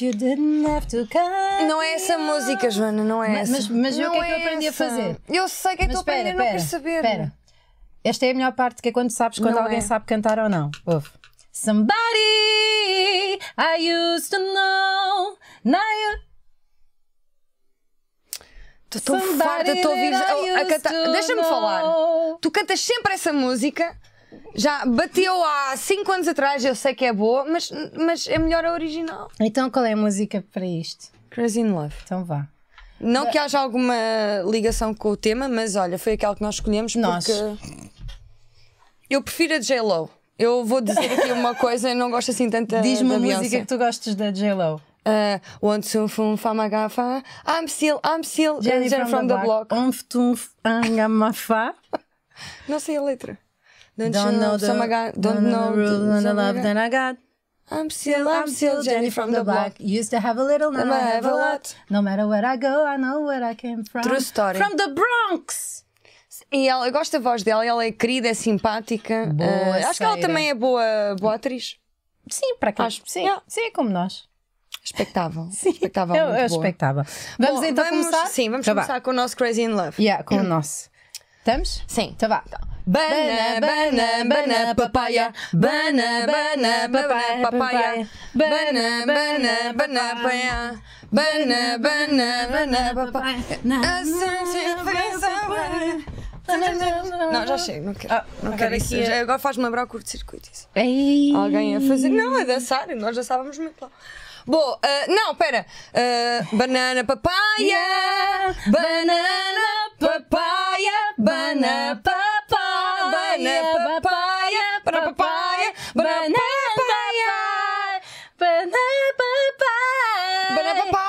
You didn't have to come. Não é essa música, Joana, não é mas, essa. Mas, mas não o que é, é que eu aprendi essa. a fazer? Eu sei que é que eu é é aprendi, espera, não quero saber. Espera. Esta é a melhor parte que é quando sabes quando não alguém é. sabe cantar ou não. Ouve. Somebody I used to know. Now you... Estou tão farta, ouvir a cantar. Deixa-me falar. Tu cantas sempre essa música. Já bateu há 5 anos atrás, eu sei que é boa, mas, mas é melhor a original. Então qual é a música para isto? Crazy in Love. Então vá. Não que haja alguma ligação com o tema, mas olha, foi aquela que nós escolhemos porque eu prefiro a J-Lo. Eu vou dizer aqui uma coisa, eu não gosto assim tanto Diz-me da Diz-me uma música que tu gostes da J-Lo. Uh, one, two, fum, fama, gafa. I'm still, I'm still, Jenny, Jenny from, from, the, the block. Um, tum, fa, Não sei a letra. Don't, don't you know, know the, rules and don't, don't know the rules, love, that I got. I'm still, I'm still Jenny from the block. Used to have a little, now I have a lot. No matter where I go, I know where I came from. True story. From the Bronx! E ela, eu gosto da voz dela, ela é querida, é simpática. Boa, uh, acho que ela também é boa, boa atriz. Sim, para cá. Acho, sim, yeah. sim, como nós. Expectável. Sim, expectável eu, eu expectava. Vamos Bom, então vamos, começar? Sim, vamos então começar vá. com o nosso Crazy in Love. Yeah, com o nosso. Estamos? Sim. Então vá. Então. Bana, bana, bana, papaya. Bana, bana, banana papaya. Bana, bana, bana, papaya. Bana, bana, bana, papaya. Não, já chego, não quero. Ah, não quero isso. Já, agora faz-me lembrar o curto-circuito. Alguém a fazer. Não, a dançar, nós já estávamos muito lá. Bom, uh, não, espera Uh, banana papaya, banana papaya, banana papaya banana, papaya, banana, papaya, banana, papaya, banana, ah, papaya, banana, papaya,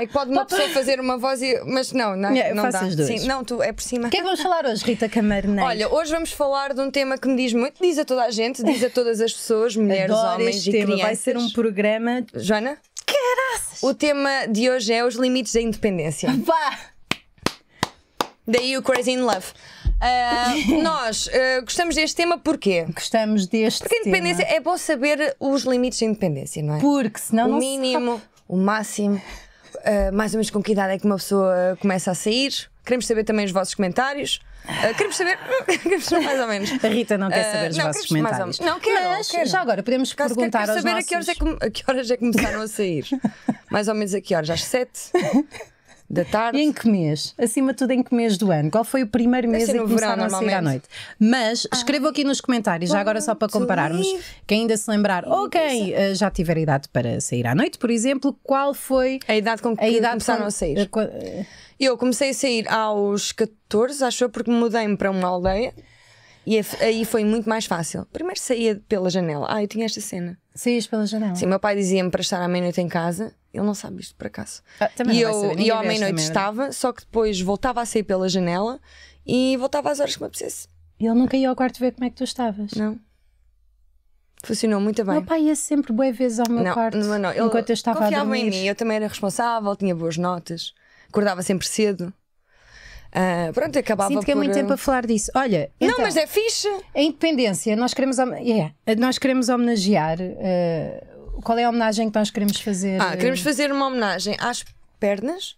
É que pode uma pessoa fazer uma voz e. Mas não, não, é, não dá. Sim, não, tu é por cima. O que é que vamos falar hoje, Rita Camarneiro? Olha, hoje vamos falar de um tema que me diz muito, diz a toda a gente, diz a todas as pessoas, mulheres, Adoro homens e tema. crianças. Vai ser um programa. Joana? Caraças! O tema de hoje é os limites da independência. Vá! Daí o Crazy in Love. Uh, nós uh, gostamos deste tema porquê? Gostamos deste Porque independência é bom saber os limites da independência, não é? Porque senão o não mínimo, se... o máximo, uh, mais ou menos com que idade é que uma pessoa começa a sair. Queremos saber também os vossos comentários. Uh, queremos saber. queremos mais ou menos. A Rita não quer saber uh, os não, vossos comentários. Não, quero, Mas, quero. já agora, podemos Caso perguntar quero, quero aos nossos... a, que horas é que, a que horas é que começaram a sair. mais ou menos a que horas? Às sete? da tarde. E em que mês? Acima de tudo, em que mês do ano? Qual foi o primeiro mês em que começaram verão, a sair à noite? Mas ah, escreva aqui nos comentários, já agora só para compararmos, quem ainda se lembrar, ou quem uh, já tiver idade para sair à noite, por exemplo, qual foi a idade com que a idade começaram com... a sair? Eh, eh, eu comecei a sair aos 14, acho eu, porque mudei-me para uma aldeia. E é aí foi muito mais fácil. Primeiro saía pela janela. Ah, eu tinha esta cena. Saías pela janela? Sim, meu pai dizia-me para estar à meia-noite em casa. Ele não sabe isto por acaso. Ah, e eu, e eu à meia-noite estava, só que depois voltava a sair pela janela e voltava às horas que me apetecesse. E ele nunca ia ao quarto ver como é que tu estavas? Não. Funcionou muito bem. Meu pai ia sempre boas vezes ao meu não, quarto não, não. Ele enquanto eu estava confiava a dormir. em mim, eu também era responsável, tinha boas notas, acordava sempre cedo. Uh, pronto, acabava Sinto que por... é muito ah, tempo a falar disso. Olha, não, então, mas é fixe. A independência, nós queremos, yeah, nós queremos homenagear uh, qual é a homenagem que nós queremos fazer? Ah, queremos fazer uma homenagem às pernas.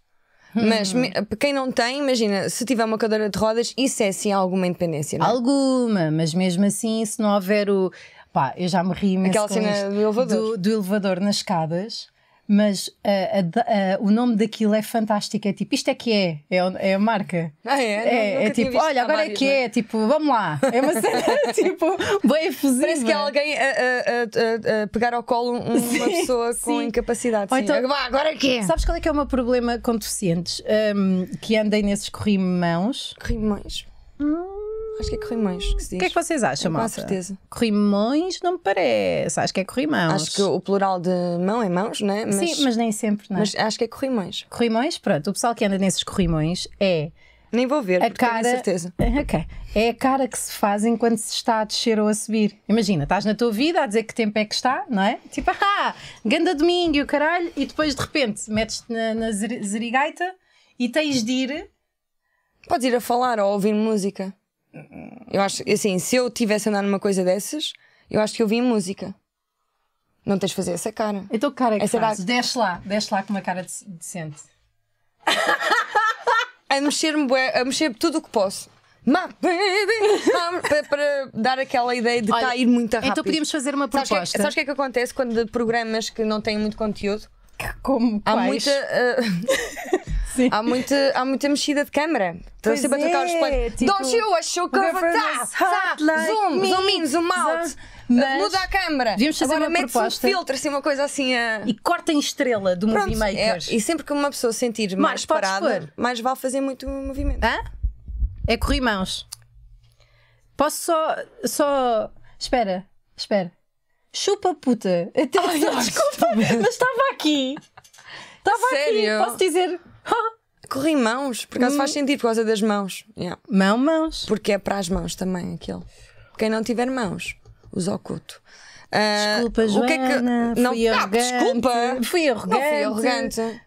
Hum. mas Mas quem não tem, imagina, se tiver uma cadeira de rodas, isso é sim alguma independência, não é? Alguma, mas mesmo assim, se não houver o. Pá, eu já me ri imenso Aquela cena do elevador. Do, do elevador nas escadas mas uh, uh, uh, o nome daquilo é fantástico. É tipo, isto é que é, é, é a marca. Ah, é? é, é tipo, olha, agora Maris, é que é, né? tipo, vamos lá. É uma cena tipo, bem efusiva. Parece que é alguém a, a, a, a pegar ao colo uma sim, pessoa sim. com incapacidade. Sim. Então, agora é que é. Sabes qual é que é o meu problema com deficientes? Um, que andem nesses corrimões. Corrimões? Hum Acho que é Corrimões que se diz. O que é que vocês acham, malta? Com certeza. Corrimões não me parece. Acho que é Corrimãos. Acho que o plural de mão é mãos, né? Mas, Sim, mas nem sempre, não é? Mas acho que é Corrimões. Corrimões, pronto. O pessoal que anda nesses Corrimões é. Nem vou ver, a cara, tenho certeza. Ok. É a cara que se faz enquanto se está a descer ou a subir. Imagina, estás na tua vida a dizer que tempo é que está, não é? Tipo, ah, ganda domingo e o caralho, e depois de repente metes-te na, na zerigaita e tens de ir. Podes ir a falar ou a ouvir música. Eu acho, assim, se eu tivesse a andar numa coisa dessas, eu acho que eu vim música. Não tens de fazer essa cara. Então, cara, é que essa Desce lá, desce lá com uma cara decente. a mexer-me, a mexer tudo o que posso. para, dar aquela ideia de estar a ir muito então rápido. Então podíamos fazer uma é proposta. Sabes o que, que é que acontece quando programas que não têm muito conteúdo? Como Há quais? muita. Uh... Sim. Há, muita, há muita mexida de câmera. Estou pois sempre é, a trocar os planos. Tipo, Don't you que sugar tá, tá, like zoom, me. zoom in, zoom out. Mas Muda a câmera. Devíamos fazer Agora uma mete proposta. um filtro, assim, uma coisa assim. A... E em estrela do Pronto, Movie é, e sempre que uma pessoa sentir mais, mais parada, mais vale fazer muito movimento. Hã? É corrimãos. Posso só. só... Espera, espera. Chupa puta. até Ai, desculpa, mas estava aqui. Estava aqui, posso dizer. Corrimãos, por acaso hum. faz sentido por causa das mãos. Yeah. Mão, mãos. Porque é para as mãos também aquilo Quem não tiver mãos, usa oculto. Uh, ah, desculpa, Joana, o que é que... Ah, não, fui não, desculpa. Fui arrogante. Não fui arrogante.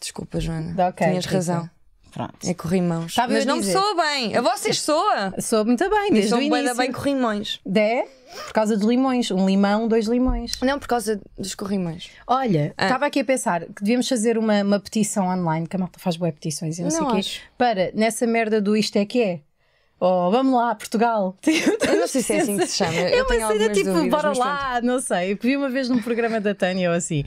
Desculpa, Joana. Okay, Tinhas desculpa. razão. Pronto. É corrimãos. Sabe, mas não dizer. me soa bem. A vocês soa? Soa muito bem, desde o início. bem corrimões. Dé? Por causa dos limões. Um limão, dois limões. Não, por causa dos corrimões. Olha, ah. estava ah. aqui a pensar que devíamos fazer uma, uma petição online, que a malta faz boas petições e não, não sei o quê, para nessa merda do isto é que é oh, vamos lá, Portugal. Eu não sei se é assim que se chama. Eu é uma cena tipo, dúvidas, bora lá, não sei. Eu vi uma vez num programa da Tânia ou assim,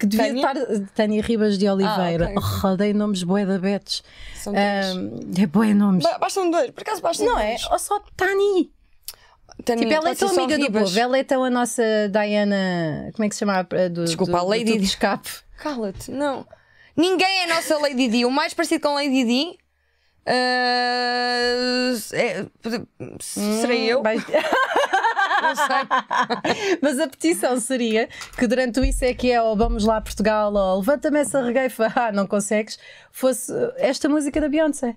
que devia Tânia? estar Tânia Ribas de ah, Oliveira. Ah, okay. oh, dei nomes bué da Betes. São dois. Um, é bué nomes. bastam dois, por acaso bastam não é? dois. Não oh, é? Ou só Tani. Tânia, tipo, ela é tão amiga do povo, ela é tão a nossa Diana. Como é que se chama? Do, Desculpa, do, a Lady do de escape. Cala-te, não. Ninguém é a nossa Lady Di. O mais parecido com Lady Di Uh, é, serei hum, eu? Não sei. Mas a petição seria que durante o Isso é que é, ou Vamos lá Portugal, ou Levanta-me essa regueifa, ah, não consegues, fosse esta música da Beyoncé.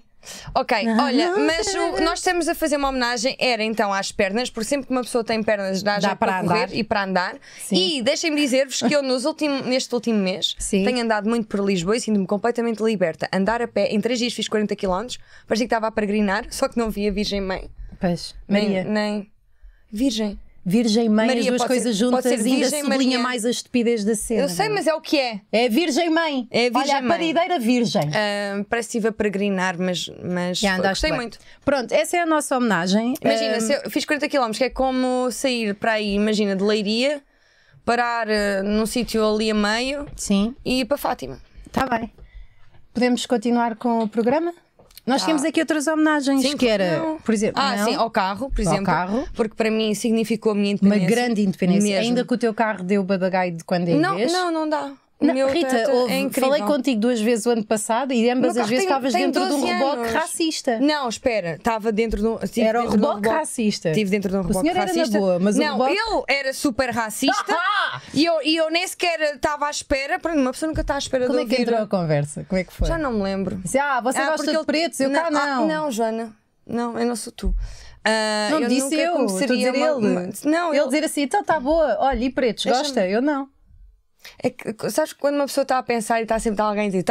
Ok, olha, mas o- nós estamos a fazer uma homenagem, era então às pernas, porque sempre que uma pessoa tem pernas dá, já para, correr andar. e para andar. Sim. E deixem-me dizer-vos que eu nos ultim- neste último mês Sim. tenho andado muito por Lisboa e sinto-me completamente liberta. Andar a pé, em 3 dias fiz 40 km, parecia que estava a peregrinar, só que não vi a Virgem Mãe. Pois, Nem, nem. Virgem. Virgem Mãe, Maria, as duas coisas ser, juntas ainda sublinha Maria. mais a estupidez da cena. Eu sei, é? mas é o que é. É Virgem Mãe. É virgem Olha, mãe. a parideira virgem. Uh, parece que estive a peregrinar, mas, mas Já gostei bem. muito. Pronto, essa é a nossa homenagem. Imagina, uh, fiz 40 km, que é como sair para aí, imagina, de Leiria, parar uh, num sítio ali a meio Sim. e ir para Fátima. Está bem. Podemos continuar com o programa? Nós ah. temos aqui outras homenagens, sim, que era, não. por exemplo, ah, não? sim, ao carro, por ao exemplo, carro. porque para mim significou a minha independência. Uma grande independência. Mesmo. Ainda que o teu carro deu babagai de quando é Não, vez. não, não dá. Não, meu Rita, é falei contigo duas vezes o ano passado e ambas as vezes estavas dentro de um reboque racista. Não, espera, estava dentro de um. Era o reboque, reboque racista. Estive dentro de um reboque racista. O senhor racista. era na boa, mas Não, o reboque... eu era super racista ah! e, eu, e eu nem sequer estava à espera. Para uma pessoa nunca está à espera Como é que entrou a conversa? Como é que foi? Já não me lembro. Disse, ah, você ah, gosta de ele... pretos, eu não, cá ah, não. Ah, não, Joana, não, eu não sou tu. Uh, não eu disse eu, seria ele. Não, ele dizer assim, então está boa, olha, e pretos, gosta? Eu não. É que, sabes quando uma pessoa está a pensar e está sempre alguém dizer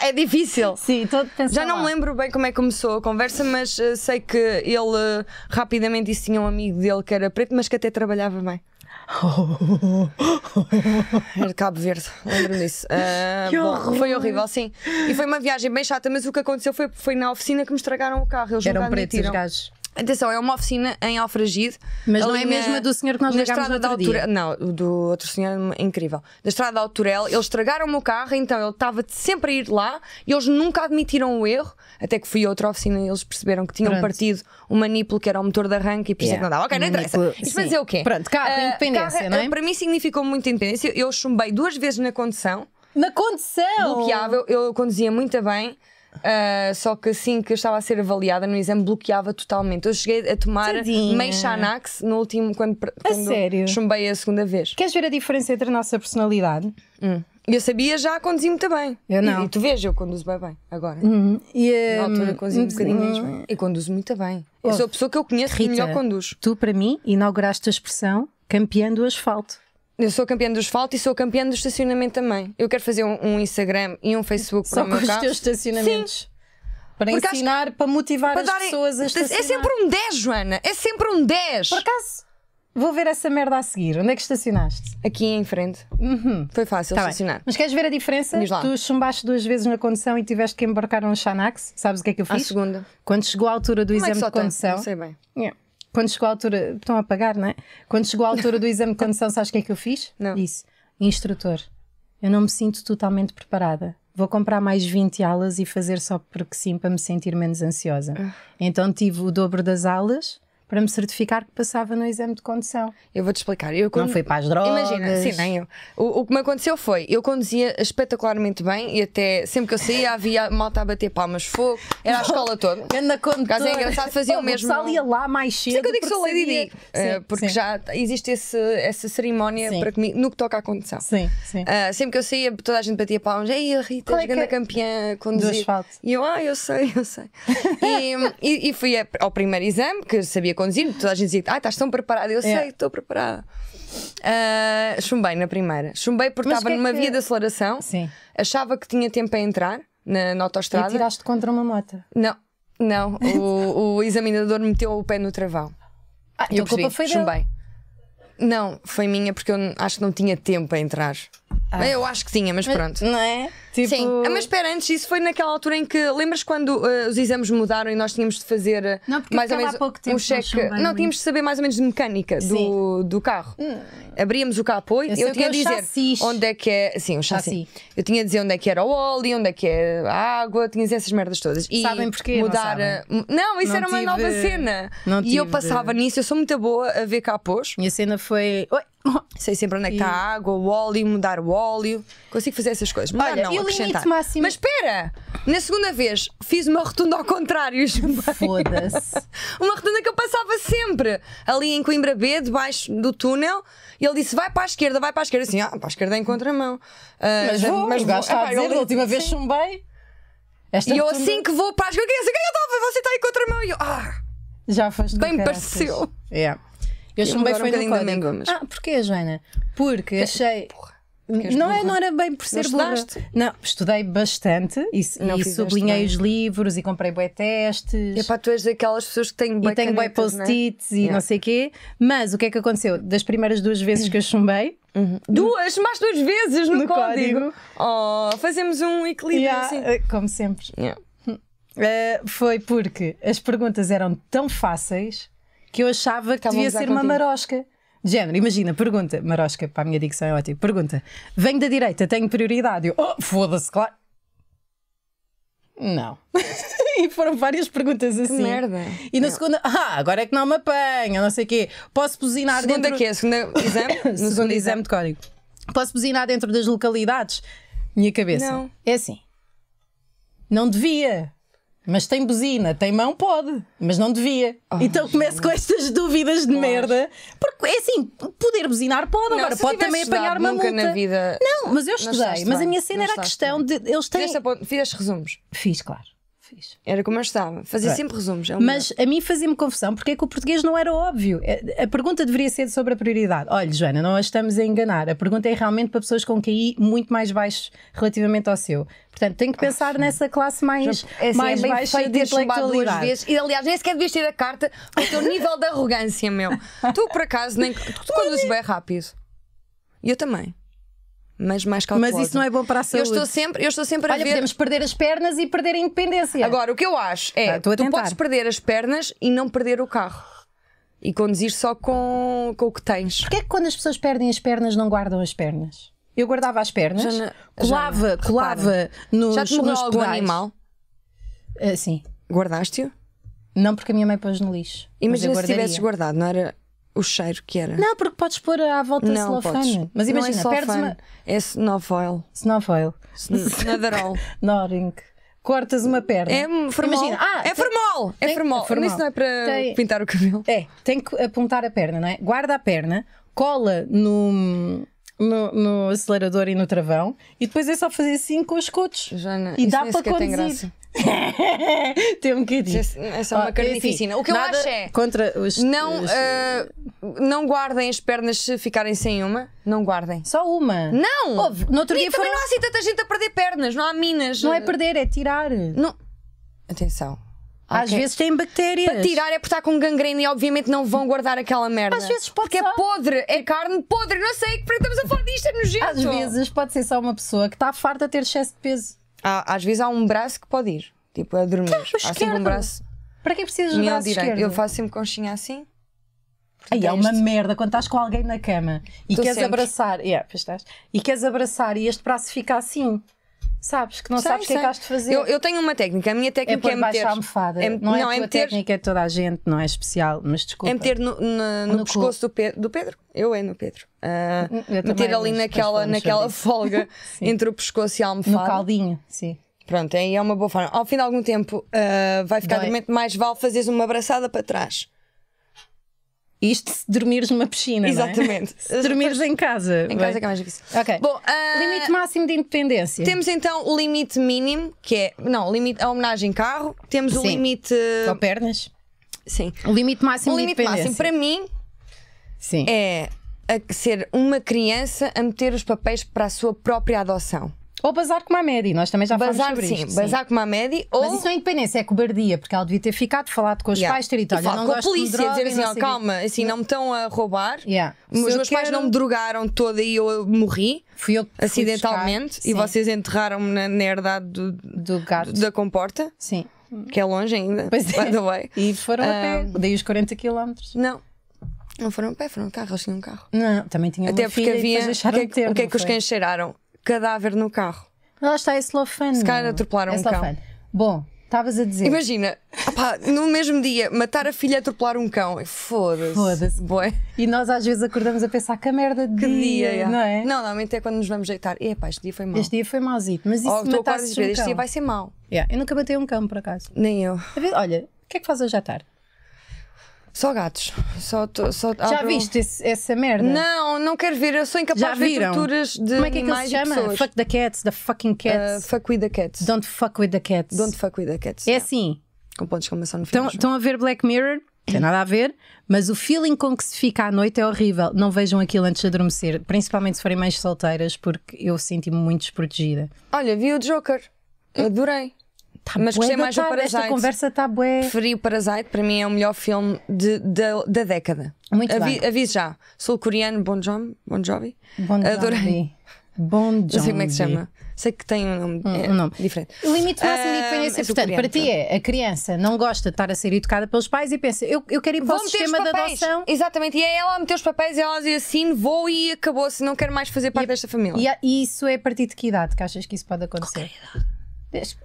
é difícil. Sim, estou a pensar. Já não me lembro bem como é que começou a conversa, mas uh, sei que ele uh, rapidamente disse tinha um amigo dele que era preto, mas que até trabalhava bem. Era de Cabo Verde, lembro-me disso. Uh, que horror. Foi horrível, sim. E foi uma viagem bem chata, mas o que aconteceu foi, foi na oficina que me estragaram o carro. Eles Eram pretos os gajos. Atenção, é uma oficina em Alfragide. Mas não é a mesma do senhor que nós na estrada da altura. Não, do outro senhor é incrível. Da estrada da Autorel, eles estragaram o meu carro, então ele estava sempre a ir lá e eles nunca admitiram o erro. Até que fui a outra oficina e eles perceberam que tinham Pronto. partido o manipulo que era o motor de arranque e por isso é yeah. que não dava. Ok, não interessa. Manipulo, isso mas dizer o quê? Pronto, carro, uh, independência, carro, não ah, é? Para mim significou muito independência. Eu chumbei duas vezes na condução. Na condução! Bloqueável, eu conduzia muito bem. Uh, só que assim que eu estava a ser avaliada no exame, bloqueava totalmente. Eu cheguei a tomar Tadinha. meio Xanax no último, quando, quando a chumbei a segunda vez. Queres ver a diferença entre a nossa personalidade? Hum. Eu sabia já conduzi muito bem. Eu não. E, e tu vês, eu conduzo bem bem agora. Uhum. E, um, Na altura hum, conduzi um hum, bocadinho menos hum. bem. E conduzo muito bem. Eu oh. sou a pessoa que eu conheço Rita, que melhor conduz. Tu, para mim, inauguraste a expressão campeão do asfalto. Eu sou campeã do asfalto e sou campeã do estacionamento também. Eu quero fazer um, um Instagram e um Facebook Só para o meu carro. Só com os teus estacionamentos. Sim. Para Porque ensinar, para motivar para as darem, pessoas a estacionar. É sempre um 10, Joana. É sempre um 10. Por acaso, vou ver essa merda a seguir. Onde é que estacionaste? Aqui em frente. Uhum. Foi fácil tá estacionar. Bem. Mas queres ver a diferença? Tu chumbaste duas vezes na condução e tiveste que embarcar um Xanax. Sabes o que é que eu fiz? A segunda. Quando chegou a altura do Como é exame é de condução. Não sei bem. Yeah quando chegou a altura. Estão a pagar, não é? Quando chegou a altura do exame de condição, sabes o que é que eu fiz? Não. Disse: instrutor, eu não me sinto totalmente preparada. Vou comprar mais 20 alas e fazer só porque sim, para me sentir menos ansiosa. Ah. Então tive o dobro das alas para me certificar que passava no exame de condução. Eu vou-te explicar. Eu, Não foi para as drogas. Imagina, sim, nem eu. O, o, que me aconteceu foi, eu conduzia espetacularmente bem e até sempre que eu saía havia malta a bater palmas fogo, era a escola toda. Anda condutor. Caso é engraçado, fazia oh, o mesmo. Salia ia lá mais cedo. Sempre é que eu digo que sou Lady D, uh, eh, porque sim. já existe esse, essa cerimónia sim. para comigo, no que toca à condução. Sim, sim. Uh, sempre que eu saía, toda a gente batia palmas, ei a Rita, Qual é grande que... É? campeã, conduzir. E eu, ah, eu sei, eu sei. e, e, e fui ao primeiro exame, que sabia conduzir, toda a gente dizia, ah, estás tão preparada. Eu é. sei, estou preparada. Uh, chumbei na primeira. Chumbei porque estava é numa via é? de aceleração, Sim. achava que tinha tempo a entrar na, na autostrada. E tiraste contra uma moto? Não, não. O, o examinador meteu o pé no travão. Ah, então eu percebi, culpa foi chumbei. Não, foi minha porque eu acho que não tinha tempo a entrar. Ah. Eu acho que tinha, mas pronto. Não é? Tipo... Sim. Ah, mas espera, antes isso foi naquela altura em que. Lembras quando uh, os exames mudaram e nós tínhamos de fazer ah, não, mais ou menos um cheque. Não, não tínhamos de saber mais ou menos de mecânica do, do carro. Hum. Abríamos o capô e eu, eu tinha é de dizer chassis. onde é que é. Sim, o chassi. Eu tinha de dizer onde é que era o óleo, onde é que é a água, tinhas essas merdas todas. E sabem porquê? Mudar. Não, sabem. Ah, não isso não era tive... uma nova cena. Não e tive... eu passava nisso, eu sou muito boa a ver capôs. Minha cena foi. Oi. Sei sempre onde é que está a água, o óleo, mudar o óleo. Consigo fazer essas coisas. Mas Olha, não, eu o acrescentar. limite máximo. Mas espera! Na segunda vez fiz uma rotunda ao contrário. Foda-se. uma rotunda que eu passava sempre. Ali em Coimbra B, debaixo do túnel. E ele disse: vai para a esquerda, vai para a esquerda. Assim, ah, para a esquerda é em contramão. Uh, mas vou, mas vou. está a dizer, da última vez chumbei. Esta e eu assim que vou para a esquerda, assim, que eu estava, você está em contramão. E eu, ah! Já foste Bem pareceu. Yeah eu também foi um no código. mas... Ah, porquê, Joana? Porque que... achei. Porra. Porque não, é, não era bem por ser burra. Não, estudei bastante e, e sublinhei bem. os livros e comprei bué testes. E pá, tu és daquelas pessoas que têm bué E tenho bué é? post-its né? e yeah. não sei o quê. Mas o que é que aconteceu? Das primeiras duas vezes que eu chumbei, Uhum. uhum. Duas, mais duas vezes no, no código. código. Oh, fazemos um equilíbrio yeah, assim. Eh, como sempre. Yeah. Uh, foi porque as perguntas eram tão fáceis que eu achava que devia ser uma marosca. De género, imagina, pergunta, marosca, para a minha dicção é ótimo, pergunta, venho da direita, tenho prioridade. Eu, oh, foda-se, claro. Não. e foram várias perguntas assim. Que merda. E na Não. segunda, ah, agora é que não me apanha, não sei o quê. Posso buzinar Segunda dentro. que é? Segunda exame? No segundo, segundo exame de código. Posso buzinar dentro das localidades? Minha cabeça. Não. É assim. Não devia mas tem buzina, tem mão, pode, mas não devia. Oh, então começo com estas dúvidas de merda. Porque é assim, poder buzinar pode, não, agora pode também apanhar uma nunca multa. Na vida, não, mas eu estudei, mas a minha cena era a questão bem. de eles têm. Fizeste, fizeste resumos? Fiz, claro. Fiz. Era como eu estava, fazer é. sempre resumos. É Mas melhor. a mim fazia-me confusão porque é que o português não era óbvio. É, a pergunta deveria ser sobre a prioridade. Olha, Joana, não a estamos a enganar. A pergunta é realmente para pessoas com QI muito mais baixo relativamente ao seu. Portanto, tenho que ah, pensar ah, nessa classe mais, é assim, é mais é baixa de intelectualidade. E aliás, nem sequer devias ter a carta o teu nível de arrogância, meu. tu, por acaso, nem... tu conduzes bem rápido. E eu também mas mais cautelosa. Mas isso não é bom para a saúde. Eu estou sempre, eu estou sempre Olha, ver. podemos perder as pernas e perder a independência. Agora, o que eu acho é: ah, tu podes perder as pernas e não perder o carro. E conduzir só com, com o que tens. Porquê é que quando as pessoas perdem as pernas não guardam as pernas? Eu guardava as pernas, Jana, colava, Jana, colava repara, Já te morreu algum pedais. animal? Uh, sim. Guardaste-o? Não, porque a minha mãe pôs no lixo. Imagina se tivesses guardado, não era? o cheiro que era. Não, porque podes pôr à volta não, celofane. Podes. Mas imagina, não é perdes uma... É snowfoil. Snowfoil. Noring. Cortas uma perna. É formol. Imagina, ah, é formol. É tem, é formol. Isso não é para tem, pintar o cabelo. É, tem que apontar a perna, não é? Guarda a perna, cola no no, no, acelerador e no travão e depois é só fazer assim com os cotos. Joana, e dá para conduzir. tem um bocadinho. É só é uma oh, difícil Enfim, o que eu acho é. Contra os, não, os... Uh, não guardem as pernas se ficarem sem uma. Não guardem. Só uma? Não! no outro e dia também foram... não há assim tanta gente a perder pernas, não há minas. Não é perder, é tirar. Não... Atenção. Okay. Às vezes tem bactérias. Para tirar é porque está com gangrena e obviamente não vão guardar aquela merda. Às vezes pode Porque ser... é podre, é carne podre, não sei, que estamos a falar disto, é nojento. Às vezes pode ser só uma pessoa que está farta de ter excesso de peso. Há, às vezes há um braço que pode ir, tipo a dormir. Há sempre um braço. Para que precisas de um braço direito. esquerdo? Eu faço sempre conchinha assim. Aí é, é uma merda quando estás com alguém na cama e Tô queres sempre. abraçar. Yeah, é, estás, e queres abraçar e este braço fica assim. Sabes que não sei, sabes o que é que has de fazer. Eu, eu, tenho uma técnica, a minha é técnica é, é meter. A almofada. É, não, é a é meter... técnica, é toda a gente, não é especial, mas desculpa. É meter no, no, no, no pescoço do, Pe do Pedro. Eu é no Pedro. Uh, meter ali naquela, naquela folga entre o pescoço e a almofada. No caldinho, sim. Pronto, aí é uma boa forma. Ao fim de algum tempo uh, vai ficar dormente, mais vale fazeres uma abraçada para trás isto se dormires numa piscina. É? Exatamente. É? Se dormires em casa. Em bem. casa é que é mais difícil. Ok. Bom, uh, limite máximo de independência. Temos então o limite mínimo, que é. Não, limite, a homenagem carro. Temos Sim. o limite. Só pernas. Sim. O limite máximo o limite de independência. máximo para mim Sim. é ser uma criança a meter os papéis para a sua própria adoção. Ou bazar com a Medi, nós também já bazar, sobre sim, isto. Bazar sim. com a Medi ou. Mas isso é independência, é cobardia, porque ela devia ter ficado, falado com os yeah. pais, ter ido olha, não com a polícia, droga, dizer assim, oh, calma, assim, não me estão a roubar, yeah. os meus quero... pais não me drogaram toda e eu morri. Fui eu que acidentalmente e vocês enterraram-me na, na herdade do, do gato. da comporta. Sim. Que é longe ainda. Pois é. By the way. E foram um, a pé, daí os 40 km. Não. Não foram a pé, foram um carro, eles tinham um carro. Não, também tinham Até porque havia. O que, é, o que, é que os cães cheiraram? cadáver no carro. Lá ah, está esse lofano. Se é? calhar atropelaram um cão. Bom, estavas a dizer. Imagina, no mesmo dia, matar a filha e atropelar um cão. Foda-se. Foda-se. E nós às vezes acordamos a pensar que a merda de que dia, dia, não é? Não, normalmente é quando nos vamos deitar. Epá, este dia foi mau. Este dia foi mauzito. Mas isso oh, matasses um cão? Este dia vai ser mau. Yeah. Eu nunca matei um cão, por acaso. Nem eu. Olha, o que é que fazes hoje à tarde? Só gatos. Só, só Já abro... viste esse, essa merda? Não, não quero ver. Eu sou incapaz Já de ver torturas de Como é que, é que ele se chama? Pessoas. Fuck the cats, the fucking ah, cats. Uh, fuck with the cats. Don't fuck with the cats. Don't fuck with the cats. É yeah. assim. Com pontos de exclamação no final. Estão a ver Black Mirror? Tem nada a ver, mas o feeling com que se fica à noite é horrível. Não vejam aquilo antes de adormecer, principalmente se forem mais solteiras, porque eu senti-me muito desprotegida. Olha, vi o Joker. Hum? Adorei. Tá mas gostei mais do Parasite. Esta conversa está bué. Preferi o Parasite, para mim é o melhor filme de, de da década. Muito Avi, bem. Aviso já. Sou coreano Bon Jovi. Bon Jovi. Bon Jovi. Adorei. Bon Jovi. Não sei como é que se chama. Sei que tem um nome, um, um é nome. diferente. O limite máximo de independência. É portanto, para ti é a criança não gosta de estar a ser educada pelos pais e pensa, eu, eu quero ir para vou o sistema de adoção. Exatamente. E é ela a meter os papéis e ela diz assim, vou e acabou-se, não quero mais fazer parte e, desta família. E, e, isso é a partir de que idade que achas que isso pode acontecer? Qualquer idade.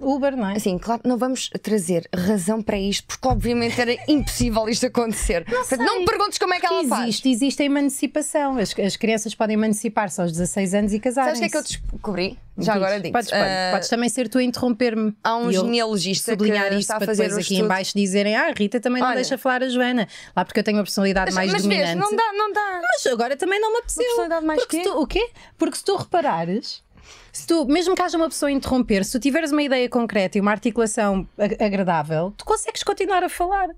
Uber, não é? Sim, claro, não vamos trazer razão para isto, porque obviamente era impossível isto acontecer. Não, não me perguntes como é que ela existe, faz. Existe, existe a emancipação. As, as crianças podem emancipar-se aos 16 anos e casar. Sabes o que é que eu descobri? Já Diz, agora digo. Podes, uh, podes, também ser tu a interromper-me. Há um genealogista que está a fazer aqui em baixo dizerem: Ah, Rita também não deixa falar a Joana. Lá porque eu tenho uma personalidade mas, mais mas dominante. Mas não dá, não dá. Mas agora também não me apeteceu. Uma personalidade mais porque quê? Tu, o quê? Porque se tu reparares se tu, mesmo que haja uma pessoa a interromper, se tu tiveres uma ideia concreta e uma articulação agradável, tu consegues continuar a falar.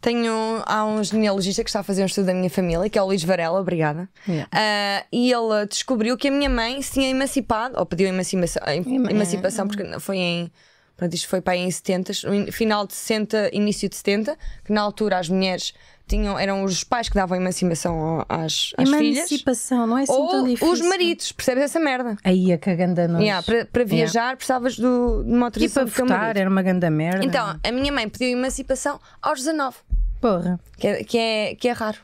Tenho, há um genealogista que está a fazer um estudo da minha família, que é o Luís Varela, obrigada. Yeah. Uh, e ele descobriu que a minha mãe se tinha emancipado, ou pediu emancipação, emancipação é. porque foi em. Pronto, isto foi para aí em 70, final de 60, início de 70, que na altura as mulheres tinham, eram os pais que davam emancipação às, às emancipação, filhas. não é assim ou tão Os maridos, percebes essa merda? Aí é a caganda nós. Yeah, para, viajar yeah. precisavas do, de uma tipo, autorização. E para votar era uma ganda merda. Então, a minha mãe pediu emancipação aos 19. Porra. Que é, que é, que é raro.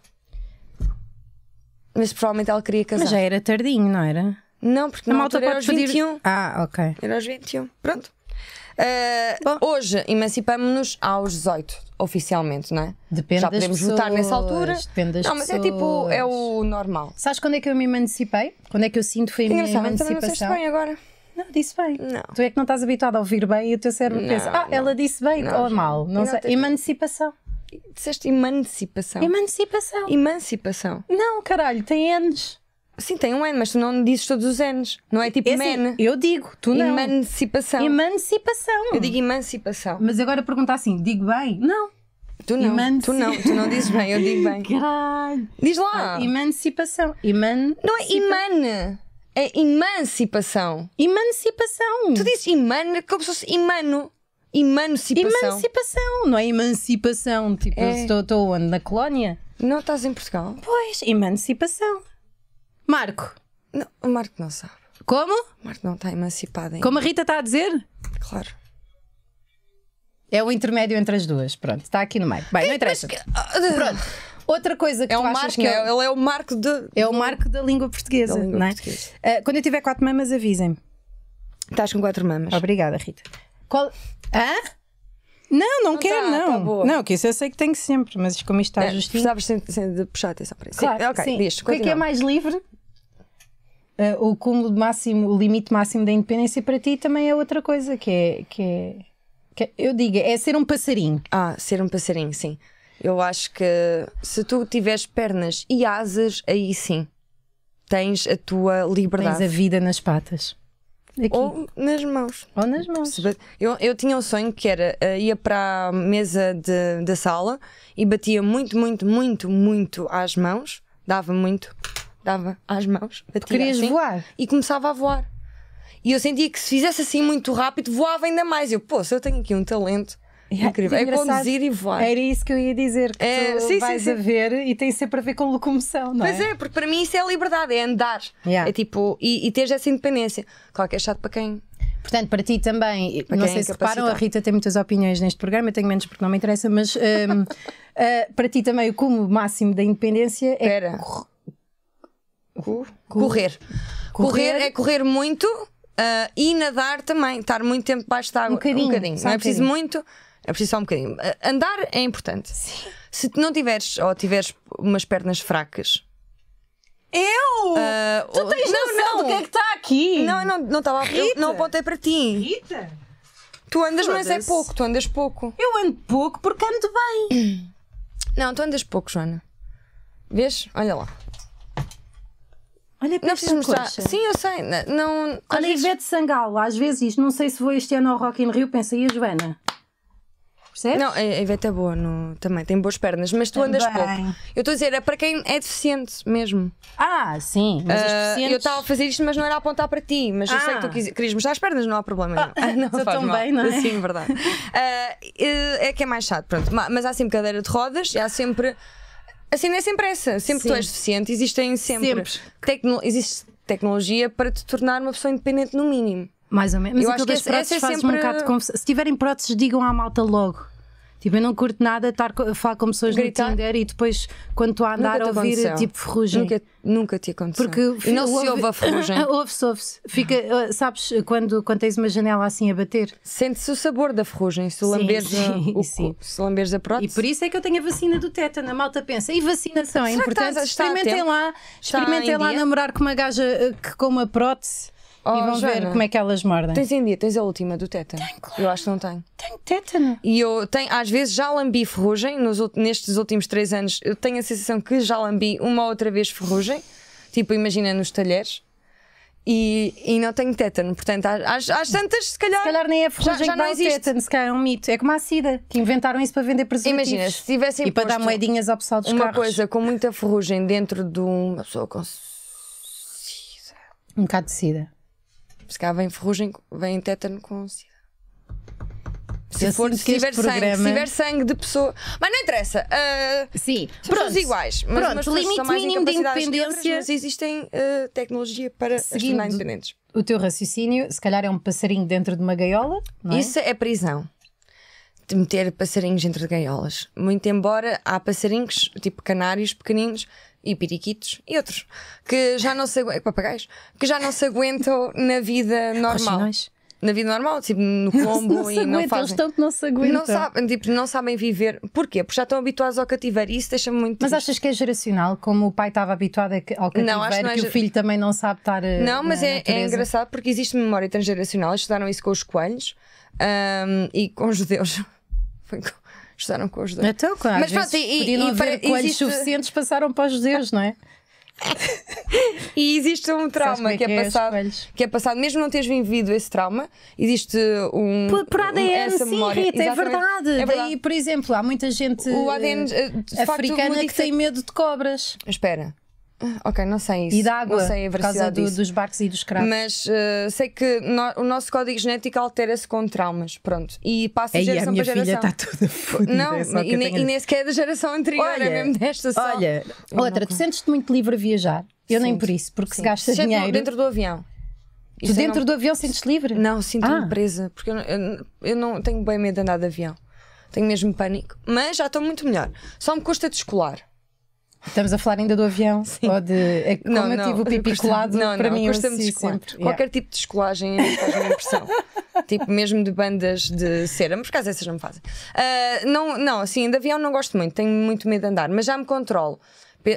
Mas provavelmente ela queria casar. Mas já era tardinho, não era? Não, porque na altura era aos pedir... 21. Ah, ok. Era aos 21. Pronto. Uh, hoje emancipamos-nos aos 18 oficialmente, não é? Depende Já podemos pessoas, votar nessa altura. Depende das não, mas pessoas. é tipo, é o normal. Sabes quando é que eu me emancipei? Quando é que eu sinto foi a minha emancipação? Não disseste bem agora. Não, disse bem. Não. Tu é que não estás habituado a ouvir bem e o teu cérebro não, pensa, ah, não. ela disse bem não, ou mal. Não, sei. Emancipação. Disseste emancipação. Emancipação. Emancipação. Não, caralho, tem anos. Sim, tem um N, mas tu não dizes todos os N's. Não é tipo é assim, man. Eu digo, tu não. Emancipação. Emancipação. Eu digo emancipação. Mas agora perguntar assim, digo bem? Não. Tu não, Emanci... tu não, tu não dizes bem, eu digo bem. Caralho. Diz lá. Ah, emancipação. Eman... Não é imane. É emancipação. Emancipação. Tu dizes imane é como se fosse imano. Emancipação. Emancipação, não é emancipação. Tipo, é. estou, estou onde? Na colónia? Não estás em Portugal? Pois, emancipação. Marco. Não, o Marco não sabe. Como? O Marco não está emancipado ainda. Como a Rita está a dizer? Claro. É o intermédio entre as duas. Pronto, está aqui no meio. Bem, não interessa. Que... Ah, pronto. Outra coisa que é o marco, que eu... É, é, ele é o marco de é o marco da língua portuguesa, da língua não é? portuguesa. Uh, quando eu tiver quatro mamas avisem-me. Estás com quatro mamas. Obrigada, Rita. Qual? Hã? Não, não, não quero, tá, não. Tá não, que isso eu sei que tenho sempre, mas como isto está é, justinho. Precisavas de puxar atenção para isso. Claro, sim, é, ok, sim. o que é que é mais livre? uh, o cúmulo máximo, o limite máximo da independência para ti também é outra coisa que é, que é, que é, eu digo, é ser um passarinho. Ah, ser um passarinho, sim. Eu acho que se tu tiveres pernas e asas, aí sim tens a tua liberdade. Tens a vida nas patas. Aqui. Ou nas mãos. Ou nas mãos. Eu, eu tinha um sonho que era eh, ia para a mesa de, da sala e batia muito, muito, muito, muito às mãos, dava muito dava às mãos, batia Querias assim, voar? E começava a voar. E eu sentia que se fizesse assim muito rápido, voava ainda mais. Eu, pô, se eu tenho aqui um talento. É incrível, é conduzir e voar. Era isso que eu ia dizer, que é, tu sim, vais sim, sim. a ver e tem sempre a ver com locomoção, não pois é? Pois é, porque para mim isso é liberdade, é andar. Yeah. É tipo, e, e teres essa independência. Claro que é chato para quem Portanto, para ti também, para não é sei se reparam, a Rita tem muitas opiniões neste programa, eu tenho menos porque não me interessa, mas um, uh, eh, eh, para ti também o como máximo da independência é Pera. Correr. correr. correr. é correr muito uh, e nadar também, estar muito tempo debaixo da água. Um bocadinho. Um bocadinho. Não é um é preciso bocadinho. muito, é preciso só um bocadinho. Uh, andar é importante. Sim. Se não tiveres ou tiveres umas pernas fracas. Eu? Uh, tu tens não, noção não. do que é que está aqui? Não, não, não estava Rita. Eu não apontei para ti. Rita? Tu andas, mas é pouco, tu andas pouco. Eu ando pouco porque ando bem. Não, tu andas pouco, Joana. Vês? Olha lá. Olha para não esta Sim, eu sei. Não, não Olha, vezes... Ivete Sangalo, às vezes, não sei se vou este ano ao Rock in Rio, pensei, a Joana. Percebes? Não, a Ivete é, é boa no... também, tem boas pernas, mas tu também. andas pouco. Eu estou a dizer, é para quem é deficiente mesmo. Ah, sim, mas uh, deficientes... Eu estava a fazer isto, mas não era a apontar para ti, mas ah. eu sei que tu ah. quis... querias mostrar as pernas, não há problema. Ah, não, faz mal. bem, não é? Sim, verdade. uh, é que é mais chato, pronto. Mas há sempre cadeira de rodas e há sempre Assim não é sempre essa. Sempre Sim. tu és deficiente, existem sempre. sempre. Tecno existe tecnologia para te tornar uma pessoa independente, no mínimo. Mais ou menos. Mas eu acho que essa é sempre... um bocado de confusão. Se tiverem próteses, digam à malta logo. Tipo, eu não curto nada estar a falar com pessoas Gritar. no Tinder e depois, quando estou a andar, a ouvir aconteceu. tipo ferrugem. Nunca, nunca te aconteceu. Porque e não ouve, se ouve a ferrugem. Ouve-se, ouve-se. Fica, eh, sabes, quando, quando tens uma janela assim a bater. Sente-se o sabor da ferrugem se lamberes, sim, a, o, sim. se a prótese. E por isso é que eu tenho a vacina do tétano. A malta pensa, e vacinação é importante. Está, está experimentem lá, experimentem lá namorar com uma gaja eh, que com uma prótese. Oh, e vão Joana, ver como é que elas mordem. Tens em dia, tens a última do tétano. Tenho, claro. Eu acho que não tenho. Tenho tétano. E eu tenho, às vezes já lambi ferrugem, nos, nestes últimos três anos, eu tenho a sensação que já lambi uma outra vez ferrugem, tipo, imagina nos talheres. E, e não tenho tétano, portanto, às, às tantas, se calhar. Se calhar nem é ferrugem já, já não existe. tétano, se calhar é um mito. É como a sida, que inventaram isso para vender preservativos. Imagina, se tivessem. E para dar moedinhas ao pessoal dos Uma carros. coisa com muita ferrugem dentro de uma pessoa com. Um bocado de sida se cá vem ferrugem, vem tétano com sida. Se, for, se, tiver sangue, se tiver sangue de pessoa. Mas não interessa. Uh, Sim, somos iguais. Mas pronto, limite mínimo de independência. Outras, existem uh, tecnologia para Seguindo as tornar independentes. O teu raciocínio, se calhar, é um passarinho dentro de uma gaiola. É? Isso é prisão. De meter passarinhos dentro de gaiolas. Muito embora há passarinhos, tipo canários pequeninos, e periquitos e outros que já não se aguentam, é, papagaios, que já não se aguentam na vida normal. Na vida normal, tipo no combo não, não e aguenta, não fazem. Eles tanto não se aguentam. Não sabem, tipo, não sabem viver. Porquê? Porque já estão habituados ao cativeiro e isso deixa me muito. Mas achas que é geracional? Como o pai estava habituado ao cativeiro, não, acho que, não é que ger... o filho também não sabe estar. Eh, não, mas é, é engraçado porque existe memória transgeracional. Eles estudaram isso com os coelhos um, e com os judeus. Foi com Estudaram com os dois. Então, claro, mas pronto, e, podiam e, para, coelhos existe... suficientes passaram para os judeus, não é? e existe um trauma é que, é, que é passado, que é passado, mesmo não teres vivido esse trauma, existe um. Por, por ADN, um, essa sim, memória. Rita, é verdade. é verdade. Daí, por exemplo, há muita gente o ADN, eh, africana que tem medo de cobras. Espera, ah, ok, não sei isso. E da água, não sei a por causa do, dos barcos e dos cravos. Mas uh, sei que no, o nosso código genético altera-se com traumas, pronto. E passa Ei, geração a minha para filha geração. está toda fodida. Não, é e, tenho... e nem sequer é da geração anterior, é olha, é mesmo desta só. Olha, outra, tu sentes-te muito livre a viajar? Eu Sinto. nem por isso, porque Sim. se gastas Sempre é dinheiro. dentro do avião. Tu é dentro não... do avião sentes livre? Não, sinto-me ah. presa, porque eu, eu, eu não tenho bem medo de andar de avião. Tenho mesmo pânico. Mas já estou muito melhor. Só me custa descolar. De Estamos a falar ainda do avião? Sim. Ou de. É, como não, eu não, tive o pipi colado, não, para não, mim é eu sempre. Yeah. Qualquer tipo de descolagem é- faz uma impressão. tipo, mesmo de bandas de cera, mas por acaso essas não me fazem. Uh, não, não, assim, de avião não gosto muito, tenho muito medo de andar, mas já me controlo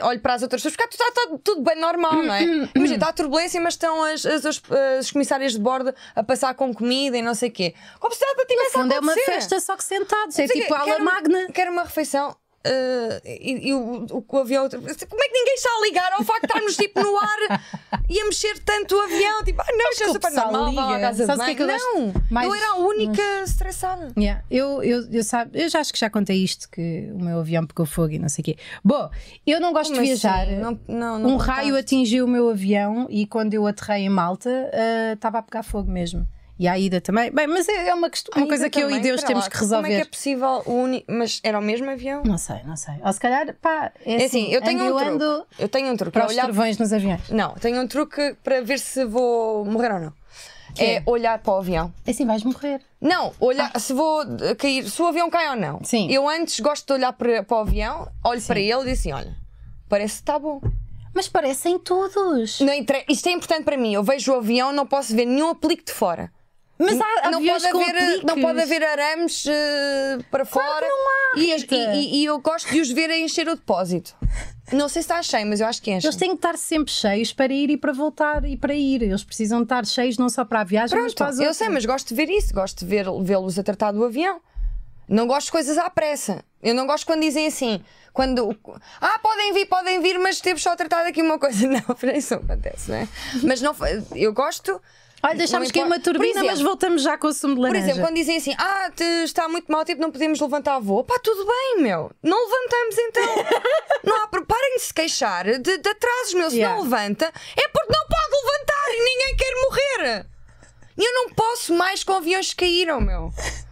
olho para as outras pessoas, porque está, está tudo bem normal, não é? Imagina, está a turbulência, mas estão as, as, as, as, comissárias de bordo a passar com comida e não sei o quê. Como se nada tivesse No fundo, é uma festa só que sentado, é tipo a magna. Quero uma refeição. Uh, e, e o, o, o, avião, como é que ninguém está a ligar ao facto de estarmos tipo no ar e a mexer tanto o avião? Tipo, ah, não, isto é super normal, vá à casa de que é que Não, mais... eu era a única mas... estressada. Yeah. Eu, eu, eu, sabe, eu já acho que já contei isto, que o meu avião pegou fogo e não sei o quê. Bom, eu não gosto como de assim? viajar. Assim? Não, não, não um raio atingiu o meu avião e quando eu aterrei em Malta, eh, estava uh, a pegar fogo mesmo e a Ida também. Bem, mas é, é uma, questão, uma coisa que também, eu e Deus temos lá, que resolver. Como é que é possível o único. Mas era o mesmo avião? Não sei, não sei. Ou se calhar, pá. É, é assim, assim, eu tenho um truque. Eu tenho um truque. Para, para é olhar... os trovões nos aviões. Não, tenho um truque para ver se vou morrer ou não. Que é, é, olhar para o avião. é Assim vais morrer. Não, olhar ah. se vou cair, se o avião cai ou não. Sim. Eu antes gosto de olhar para, para o avião, olho Sim. para ele e digo assim: olha, parece que está bom. Mas parecem todos. Não, isto é importante para mim. Eu vejo o avião, não posso ver nenhum aplique de fora. Mas há, há não, pode haver, eh, não pode haver arames uh, para claro fora. Há, e, e, e, eu gosto de os ver a encher o depósito. Não sei se está cheio, mas eu acho que enche. Eles têm que estar sempre cheios para ir e para voltar e para ir. Eles precisam estar cheios não só para a viagem, Pronto, mas para as Eu outras. sei, mas gosto de ver isso. Gosto de vê-los a tratar do avião. Não gosto de coisas à pressa. Eu não gosto quando dizem assim, quando ah, podem vir, podem vir, mas teve só tratado aqui uma coisa. Não, isso não acontece, não é? Mas não, eu gosto Olha, deixámos cair uma turbina, exemplo, mas voltamos já com o sumo de laranja. Por exemplo, quando dizem assim, ah, está muito mal, tipo, não podemos levantar voo. Pá, tudo bem, meu. Não levantamos então. não há, parem de se queixar de, de atrasos, meu. Se yeah. não levanta, é porque não pode levantar e ninguém quer morrer. Eu não posso mais com aviões que caíram, meu.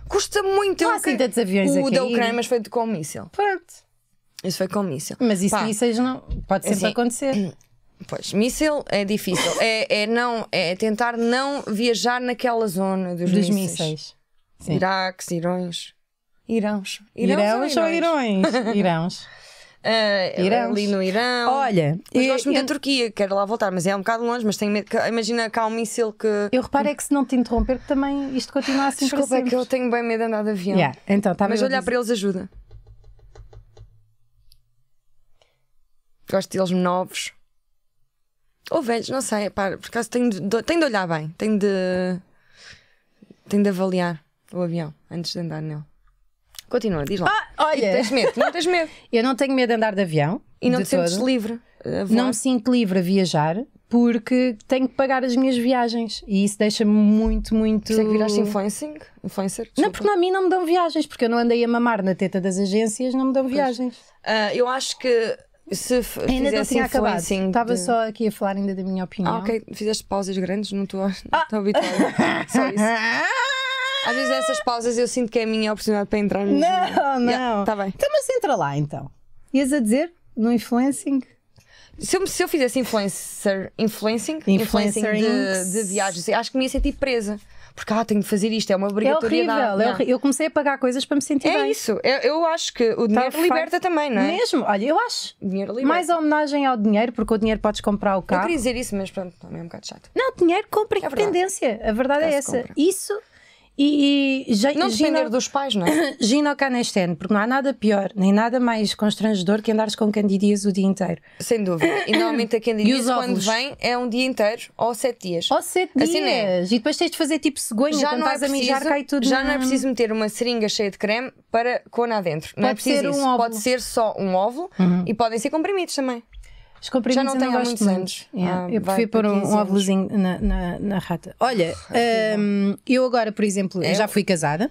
Custa muito. Não há assim aviões O da Ucrânia, mas foi com um míssil. Pronto. Isso foi com um míssil. Mas isso, Pá, não... Pode é sempre assim, acontecer. Pois, míssil é difícil. é, é, não, é tentar não viajar naquela zona dos, dos mísseis. mísseis. Sim. Iraques, Irões. Irãos. Irãos, ou Irões? Irãos. Uh, Irãos. Ali no Irão. Olha, mas eu gosto muito eu... da Turquia, quero lá voltar, mas é um bocado longe. Mas tenho medo que, imagina cá um míssil que. Eu reparo é que se não te interromper, que também isto continua assim Desculpa, é que eu tenho bem medo de andar de avião. Yeah. Então, tá mas olhar para eles ajuda. Gosto deles novos. Ou velhos, não sei, pá, por acaso tenho de, tenho de olhar bem, tenho de. tenho de avaliar o avião antes de andar nele. Continua, diz lá. Ah, olha! tens medo, não tens medo. eu não tenho medo de andar de avião. E não te todo. sentes livre. Não me sinto livre a viajar porque tenho que pagar as minhas viagens e isso deixa-me muito, muito. Você é que viraste influencing? influencer? Desculpa. Não, porque não, a mim não me dão viagens, porque eu não andei a mamar na teta das agências, não me dão pois. viagens. Uh, eu acho que se ainda não tinha acabado. Estava de... só aqui a falar ainda da minha opinião. Ah, ok, fizeste pausas grandes, não estou ah. habituada. só isso. Às vezes essas pausas eu sinto que é a minha oportunidade para entrar no. Não, não. está bem. Então, mas entra lá então. Ias a dizer no influencing? Se eu, se eu fizesse influencer, influencing, influencing de, de viagens, acho que me ia sentir presa porque ah, tenho de fazer isto, é uma é obrigatoriedade. É, é? horrível, eu comecei a pagar coisas para me sentir é bem. É isso, eu, eu, acho que o dinheiro tá, liberta faz... também, não é? Mesmo, olha, eu acho. Mais homenagem ao dinheiro, porque o dinheiro podes comprar o carro. Eu queria dizer isso, mas pronto, também é um bocado chato. Não, dinheiro compra é independência, tendência a verdade é essa. Compra. Isso e, e não depender Gino, dos pais, não é? Gino Canesten, porque não há nada pior, nem nada mais constrangedor que andares com candidíase o dia inteiro. Sem dúvida. E normalmente a candidíase quando vem é um dia inteiro ou sete dias. Ou sete assim dias. É. E depois tens de fazer tipo cegonha, já não é preciso, a mijar cai tudo. Já não é preciso meter uma seringa cheia de creme para conar dentro. Pode não é preciso ser isso. Um óvulo. Pode ser só um óvulo uhum. e podem ser comprimidos também. Os já não tenho há muitos anos. Yeah. Ah, eu prefiro pôr um, um é óvulozinho na, na, na, rata. Olha, é eu agora, por exemplo, é. já fui casada.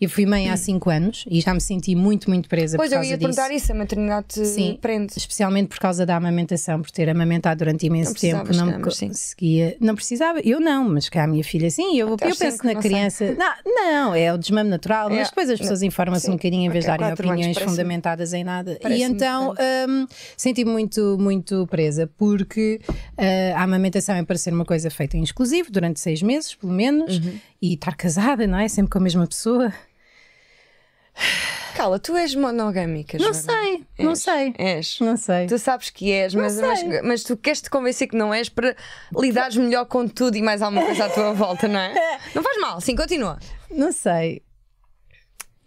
Eu fui mãe há 5 hum. anos e já me senti muito, muito presa pois, por causa disso. Pois, eu ia perguntar isso, a maternidade sim, prende. Especialmente por causa da amamentação, por ter amamentado durante imenso não tempo. Não me conseguia. Não precisava, eu não, mas cá a minha filha sim. Eu, eu penso na não criança. Não, não, é o desmame natural, é, mas depois as pessoas informam-se um bocadinho em vez okay, de darem opiniões fundamentadas em nada. E então hum, senti-me muito, muito presa, porque uh, a amamentação é para ser uma coisa feita em exclusivo, durante seis meses, pelo menos, uhum. e estar casada, não é? Sempre com a mesma pessoa. Cala, tu és monogâmica. Não sei, és, não sei. És. Não sei. Tu sabes que és, mas, mas, mas, tu queres te convencer que não és para lidares melhor com tudo e mais alguma coisa à tua volta, não é? Não faz mal, sim, continua. Não sei.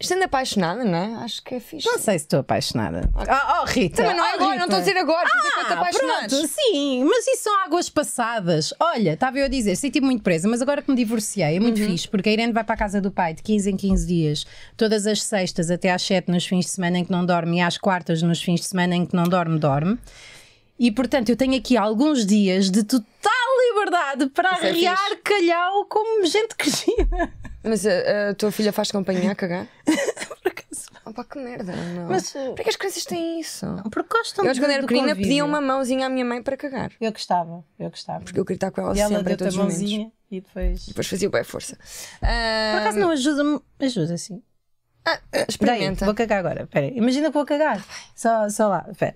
Estando apaixonada, não é? Acho que é fixe. Não sei se estou apaixonada. Okay. Oh, oh, Rita. Também não é oh, agora, Rita. não estou a dizer agora. Ah, pronto, sim, mas isso são águas passadas. Olha, estava eu a dizer, senti-me muito presa, mas agora que me divorciei, é muito uhum. fixe, porque a Irene vai para a casa do pai de 15 em 15 dias, todas as sextas até às 7 nos fins de semana em que não dorme e às quartas nos fins de semana em que não dorme, dorme. E portanto, eu tenho aqui alguns dias de total liberdade para Isso é arriar calhau como gente que gira. Mas a, eh, eh, a tua filha faz companhia a cagar? Por acaso. Opa, ah, que merda, não. Mas, eh, Por é que as crianças têm isso? Porque gostam Eu, quando era pequena pequenina, pedia uma mãozinha à minha mãe para cagar. Eu gostava, eu gostava. Porque eu queria estar com ela, e ela sempre, deu-te a os momentos. mãozinha e depois. Depois fazia bem força. Por acaso não ajuda-me? Ajuda, sim. Ah, Experimenta. vou cagar agora. Pera Imagina que vou cagar. Tá só, só lá, pera.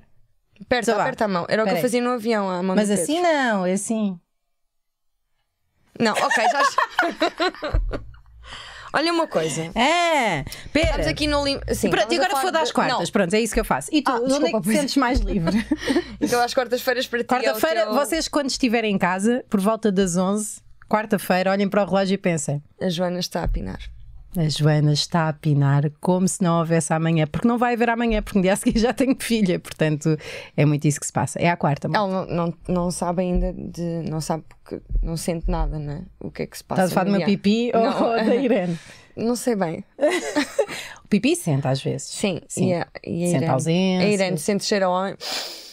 Aperta, aperta a mão. Era o que eu aí. fazia no avião, à mão Mas do Pedro. assim não, é assim. Não, ok, já. Olha uma coisa. É. Pera. Estamos aqui no lim... Sim, pronto, e agora foda às de... quartas. Não. Pronto, é isso que eu faço. E tu, ah, onde desculpa, é que te sentes mais livre? então, às quartas-feiras para ti. É quarta-feira, é eu... vocês quando estiverem em casa, por volta das 11, quarta-feira, olhem para o relógio e pensem: A Joana está a pinar. A Joana está a pinar como se não houvesse amanhã, porque não vai haver amanhã, porque no dia a seguir já tenho filha, portanto é muito isso que se passa. É a quarta. Ela não, não, não, sabe ainda de. não sabe porque não sente nada, né? O que é que se passa. Estás a falar do meu pipi ou da Irene? Não sei bem. o pipi senta às vezes. Sim, sim. E é, é é a, e a senta ausência. A Irene sente cheiro homem.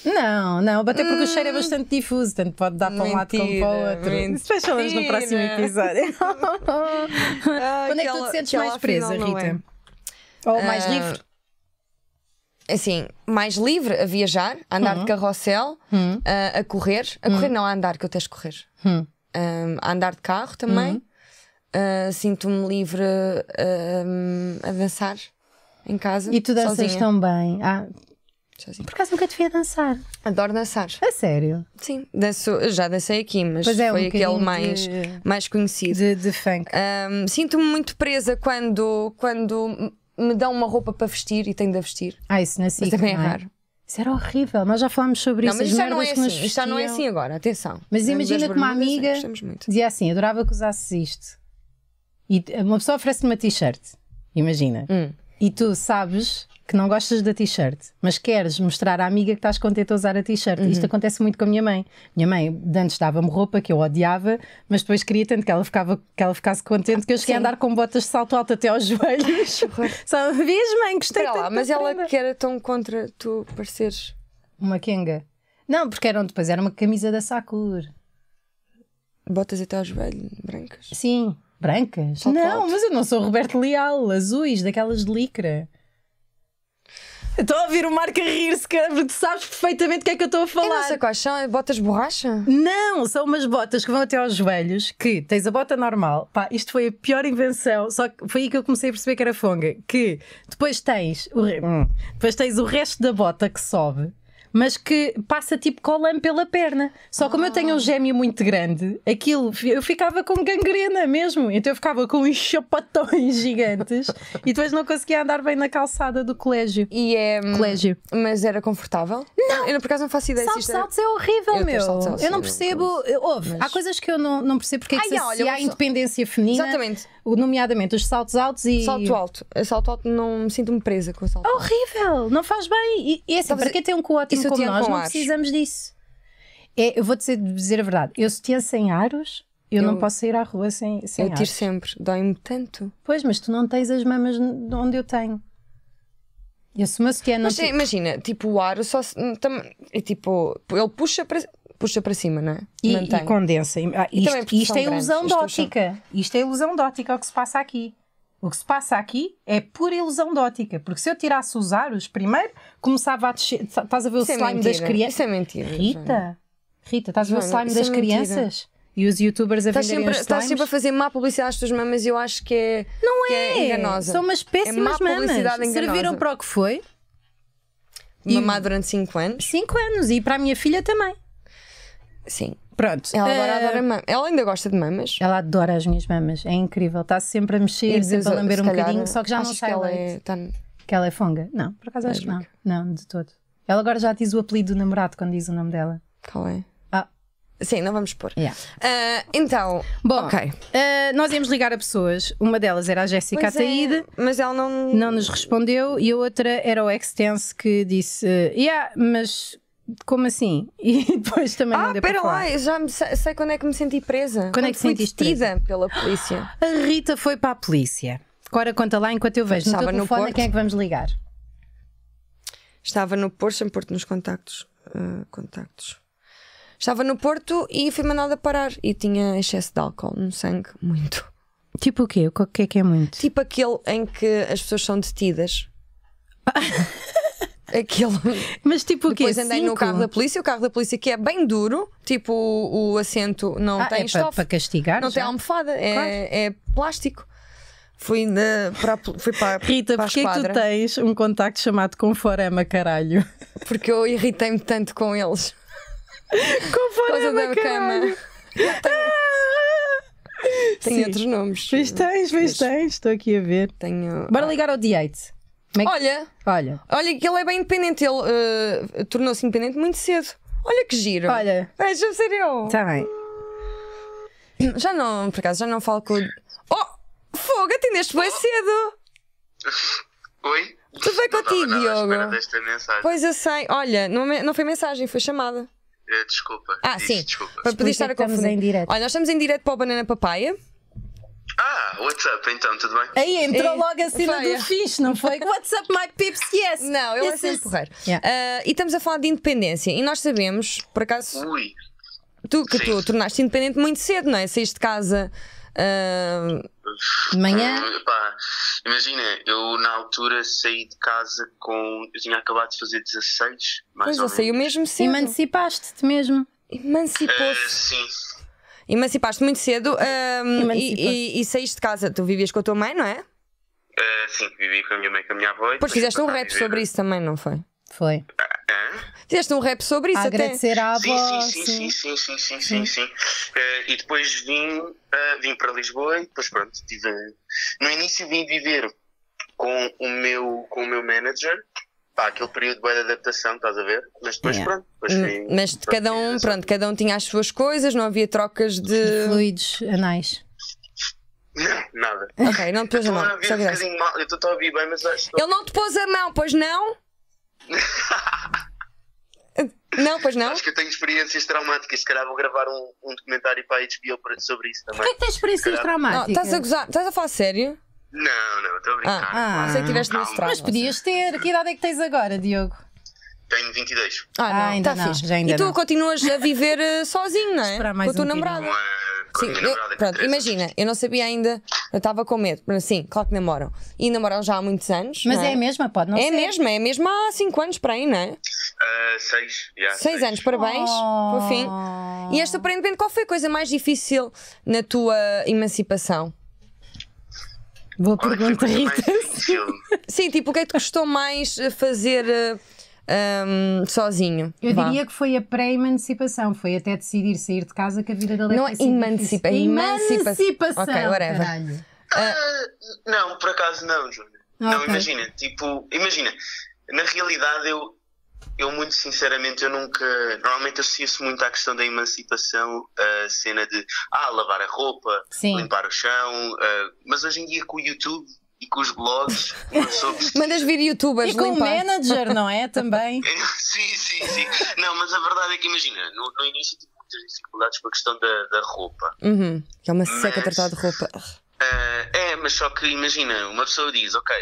Não, não, até porque hum. o cheiro é hum. bastante difuso, tanto pode dar mentira, para um lado como para o outro. Mentira. Depois falamos no próximo ah, episódio. ah, Quando é que tu te sentes mais presa, Rita? É. Ou mais uh, livre? Assim, mais livre a viajar, a andar uhum. de carrossel, uhum. a, ah, a correr. A uhum. correr uhum. não, a andar, que eu tenho de correr. Uhum. a andar de carro também. Uhum. Uh, Sinto-me livre uh, a dançar em casa. E tu danças sozinha. tão bem. Ah, sozinha. Por acaso nunca te vi a dançar. Adoro dançar. A sério? Sim, danço, já dancei aqui, mas é, foi um aquele mais, de, mais conhecido. De, de funk. Um, ah, Sinto-me muito presa quando, quando me dão uma roupa para vestir e tenho de a vestir. Ah, isso na SIC, Mas também é, é raro. Isso era horrível, nós já falámos sobre não, isso. Mas é assim, já não, é assim, já não é assim agora, atenção. Mas imagina que uma amiga dizia assim: adorava que usasses isto e uma pessoa oferece-te uma t-shirt, imagina, hum. e tu sabes que não gostas da t-shirt, mas queres mostrar à amiga que estás contente a usar a t-shirt. Uhum. Isto acontece muito com a minha mãe. Minha mãe antes dava-me roupa que eu odiava, mas depois queria tanto que ela, ficava, que ela ficasse contente que eu cheguei Sim. a andar com botas de salto alto até aos joelhos. Só vês, mãe, gostei tanto lá, Mas prenda. ela que era tão contra tu pareceres uma quenga. Não, porque eram, depois era uma camisa da Sakur. Botas até aos joelhos, brancas? Sim. Brancas? Não, mas eu não sou Roberto Leal, azuis, daquelas de licra. Estou a ouvir o Marco a rir-se, porque é- tu sabes perfeitamente o que é que eu estou a falar. Eu não sei quais são, botas borracha? Não, são umas botas que vão até aos joelhos, que tens a bota normal. Pá, isto foi a pior invenção, só que foi aí que eu comecei a perceber que era fonga. Que depois tens o, re... Hum. depois tens o resto da bota que sobe, mas que passa tipo colam pela perna. Só como ah. eu tenho um ah. gêmeo muito grande, aquilo eu ficava com gangrena mesmo. Então eu ficava com uns chapatões gigantes e depois não conseguia andar bem na calçada do colégio. E é. Hum, colégio. Mas era confortável? Não! Eu por acaso não faço ideia Saltos altos é horrível, eu meu. eu não é percebo. houve mas... há coisas que eu não, não percebo porque é que Ai, se olha, há independência feminina. Exatamente nomeadamente os saltos altos e. Salto alto. Salto alto não me sinto-me presa com o salto Horrível! Alto. Não faz bem. E, e é assim, Talvez para que tem um co-ótimo como nós, com não aros. precisamos disso. É, eu vou -te dizer a verdade. Eu se tinha sem aros, eu, eu, não posso sair à rua sem, sem Eu tiro aros. sempre, dói-me tanto. Pois, mas tu não tens as mamas onde eu tenho. Eu se uma sutiã não. Mas, Imagina, tipo, o aro só. Tam, é tipo, ele puxa para puxa para cima, não é? E, e condensa. Ah, isto, e isto é ilusão grandes, dótica. São... Isto é ilusão dótica é é o que se passa aqui. O que se passa aqui é pura ilusão dótica, porque se eu tirasse os aros, primeiro começava a descer. Tá, estás a ver o isso é slime é das crianças? Isso é mentira. Rita, Joana. Rita, estás a ver o slime das é crianças? E os youtubers a estás venderem sempre, Estás sempre a fazer má publicidade às tuas mamas e eu acho que é, Não que é. enganosa. São umas péssimas é mamas. Serviram para o que foi. E... Mamar durante 5 anos? 5 anos, e para a minha filha também. Sim. Pronto. Ela agora uh, adora eh, mamas. Ela ainda gosta de mamas. Ela adora as minhas mamas. É incrível. Está sempre a mexer, e sempre a lamber um calhar, bocadinho, só que já não sai que ela leite. É tão... Que ela é fonga? Não, por acaso acho que não. Não, de todo. Ela agora já diz o apelido do namorado quando diz o nome dela. Qual é? Ah. Sim, não vamos pôr. Yeah. Uh, então, bom, okay. uh, nós íamos ligar a pessoas. Uma delas era a Jéssica é, Ataíde, é, mas ela não... não nos respondeu, e a outra era o Extense que disse: uh, Yeah, mas como assim? E depois também ah, não para lá, eu já me, sei quando é que me senti presa. Quando, quando é que fui detida presa? pela polícia. A Rita foi para a polícia. Agora conta lá enquanto eu vejo. Estava no, no Porto. quem é que vamos ligar? Estava no Porto, em Porto, nos contactos. Uh, contactos. Estava no Porto e fui mandada parar. E tinha excesso de álcool no sangue, muito. Tipo o quê? O que é que é muito? Tipo aquele em que as pessoas são detidas. aquilo. Mas tipo o quê? Depois andei Cinco? no carro da polícia, o carro da polícia que é bem duro, tipo o, assento não ah, tem é estofa. Para castigar? Não já? tem almofada, é, claro. é plástico. Fui, na, para, fui para Rita, para porquê é que tu tens um contacto chamado Conforama, caralho? Porque eu irritei-me tanto com eles. Conforama, da cama. Tenho, ah! outros nomes. Vês tens, vês tens, estou aqui a ver. Tenho... Bora ligar ao D8. É olha, Olha, olha que ele é bem independente, ele eh, tornou-se independente muito cedo. Olha que giro. olha, Deixa-me ser eu. está bem. Já não, por acaso, já não falo com Oh! Fogo, atendeste bem cedo! Oi? Tudo bem Não contigo, nada Diogo? desta mensagem. Pois eu sei, olha, não, foi mensagem, foi chamada. Eh, desculpa. Ah, sim. Desculpa. Para poder é estar a confundir. em Olha, nós estamos em direto para o Banana Papaya. Ah, what's up então, tudo bem? Aí entrou e, é, logo a cena foi, do fixe, não foi? what's up, my pips, yes! Não, eu yes, assim yes. porreiro. Yeah. Uh, e estamos a falar de independência e nós sabemos, por acaso. Ui. Tu que Sim. tu tornaste independente muito cedo, não é? Saíste de casa. Uh, de manhã? Uh, imagina, eu na altura saí de casa com. Eu tinha acabado de fazer 16, mais pois ou eu saí o mesmo cedo. Emancipaste-te mesmo. Emancipou-se. Uh, sim, Emancipaste muito cedo um, e, e, e saíste de casa. Tu vivias com a tua mãe, não é? Uh, sim, vivi com a minha mãe e com a minha avó. Pois fizeste um rap sobre isso também, não foi? Foi. Ah, fizeste um rap sobre isso a agradecer à avó. Sim, sim, sim, sim, sim, sim, sim, eh, e depois vim, eh, vim para Lisboa e depois pronto, tive, no início vim viver com o meu, com o meu manager pá, aquele período de de adaptação, estás a ver? Mas depois, yeah. É. pronto. Depois fui, hum, Mas cada um, pronto, cada um tinha as suas coisas, não havia trocas de. fluidos anais. Não, nada. Ok, não te pôs a mão. É eu estou a ouvir bem, mas acho Ele não te pôs a mão, pois não? Não, pois não. Acho que eu tenho experiências traumáticas. Se calhar vou gravar um, um documentário para a HBO sobre isso também. Por é que tens experiências traumáticas? estás a Estás a falar sério? Não, não, estou a brincar. Ah, ah sei que tiveste calma, mestrado. Mas podias ter. Que idade é que tens agora, Diogo? Tenho 22. Ah, não, ah, ainda tá não, fixe. Já ainda e tu não. continuas a viver eh, sozinho, não é? Esperar mais com a tua um namorada. Com a, Sim, eu, pronto, imagina, eu não sabia ainda, eu estava com medo. Sim, claro que namoram. E namoram já há muitos anos. Mas é? é? a mesma, pode não é ser. É a mesma, é a mesma há 5 anos para aí, não é? 6. Uh, yeah, seis, seis anos, parabéns. Oh. Por fim. E esta, oh. aparentemente, qual foi a coisa mais difícil na tua emancipação? Boa Qual pergunta, é Rita. Sim, tipo, o que é que te custou mais eh, fazer um, eh, sozinho? Eu Vá. diria que foi a pré-emancipação, foi até decidir sair de casa que a vida dele. Não é, é emancipa, é emancipa emancipação. Ok, whatever. Uh, não, por acaso não, Júlia. Okay. Não, imagina, tipo, imagina, na realidade eu eu muito sinceramente eu nunca normalmente associo se muito à questão da emancipação a cena de ah lavar a roupa Sim. limpar o chão uh, mas hoje em dia com o YouTube e com os blogs. Mandas vir youtubers e limpar. com o manager, não é? Também. sim, sim, sim. Não, mas a verdade é que imagina, no, no início tive muitas dificuldades com a questão da, da roupa. Uhum. Que é uma seca tratar de roupa. Uh, é, mas só que imagina, uma pessoa diz, ok,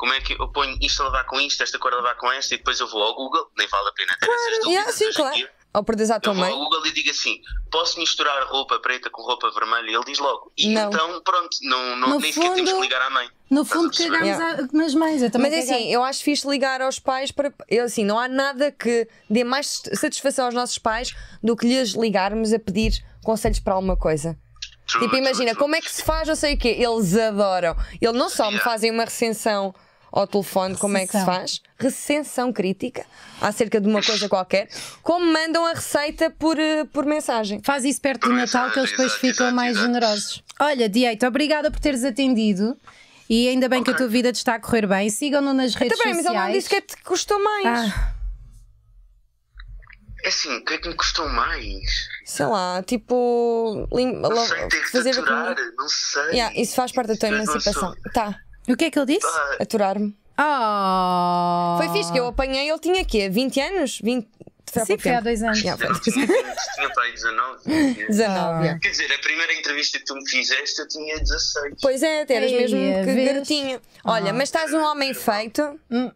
como é que eu ponho isto a levar com isto, esta cor a levar com esta, e depois eu vou ao Google, nem vale a pena ter claro, essas dúvidas. Yeah, sim, claro. Aqui, ou perdes à tua mãe. Vou ao Google e digo assim: posso misturar roupa preta com roupa vermelha? E ele diz logo. E não. então, pronto, não, não, nem fundo, sequer temos que ligar à mãe. No fundo, cagamos yeah. nas mães. Eu Mas é assim, eu acho fixe ligar aos pais para. Eu, assim, não há nada que dê mais satisfação aos nossos pais do que lhes ligarmos a pedir conselhos para alguma coisa. True, tipo, imagina, true, true. como é que se faz, não sei o quê. Eles adoram. Eles não só yeah. me fazem uma recensão ao telefone como é que se faz, recensão crítica acerca de uma coisa qualquer, como mandam a receita por, eh, por mensagem. Faz isso perto do Natal que eles depois ficam mais generosos. Olha, Dieito, obrigada por teres atendido. E ainda bem okay. que a tua vida te está a correr bem. Sigam-no nas então, redes Também, sociais. Mas ele não disse que é te custou mais. Ah. É assim, o que é que me custou mais? Sei lá, tipo. Lim... Não sei, ter que fazer a não sei. Yeah, isso faz parte da tua é emancipação. Tá, o que é que ele disse? Ah. Aturar-me. Oh. Foi fixe que eu apanhei, ele tinha quê? 20 anos? 20... Sim, foi há dois anos. Yeah, foi. tinha para aí 19. 19. Yeah. Quer dizer, a primeira entrevista que tu me fizeste eu tinha 16. Pois é, eras mesmo que vês? garotinho. Olha, ah. mas estás um homem feito. Hum.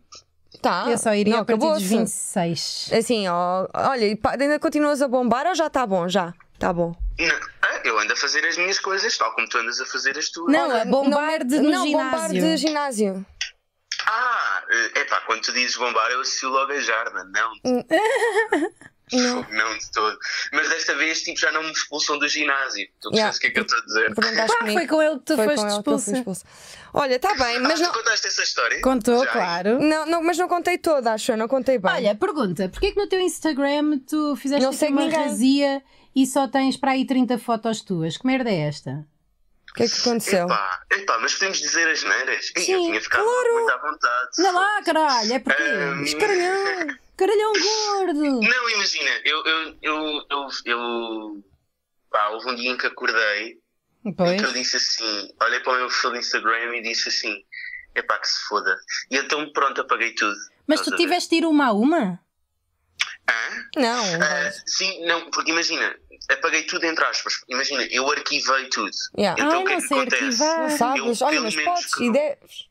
Tá. Eu só iria não, a partir dos 26. Assim, ó, olha, ainda continuas a bombar ou já está bom? Já? Tá bom. Não. Ah, eu ando a fazer as minhas coisas, tal como tu andas a fazer as tuas. Não, é bombar de, não, ginásio. bombar ginásio. Ah, é eh, pá, quando tu dizes bombar, eu associo logo a jarda, não. não. não de todo. Mas desta vez tipo, já não me expulsam do ginásio. Tu sabes o que é que eu estou a dizer? Pá, comigo. foi com ele que tu foi foste expulso. expulso. Olha, está bem, mas ah, não. Tu contaste essa história? Contou, já. claro. Não, não, mas não contei toda, acho eu, não contei bem. Olha, pergunta: porquê que no teu Instagram tu fizeste não sei uma ninguém. razia? e só tens para aí 30 fotos tuas. Que merda é esta? O que é que aconteceu? Epá, epá mas podemos dizer as neiras? Sim, eu tinha ficado claro. muito à vontade. Não lá, caralho, é porque. Um... Escaralhão, caralhão gordo! Não, imagina, eu. eu, eu, eu, eu... Pá, houve um dia em que acordei pois. e que eu disse assim: olhei para o meu perfil do Instagram e disse assim: epá, que se foda. E então pronto, apaguei tudo. Mas tu tiveste de ir uma a uma? Hã? Não. Ah, sim, não, porque imagina, apaguei tudo entre aspas. Imagina, eu arquivei tudo. Yeah. Então Ai, ah, o que é que acontece? Não sabes, eu, olha, mas podes e deves.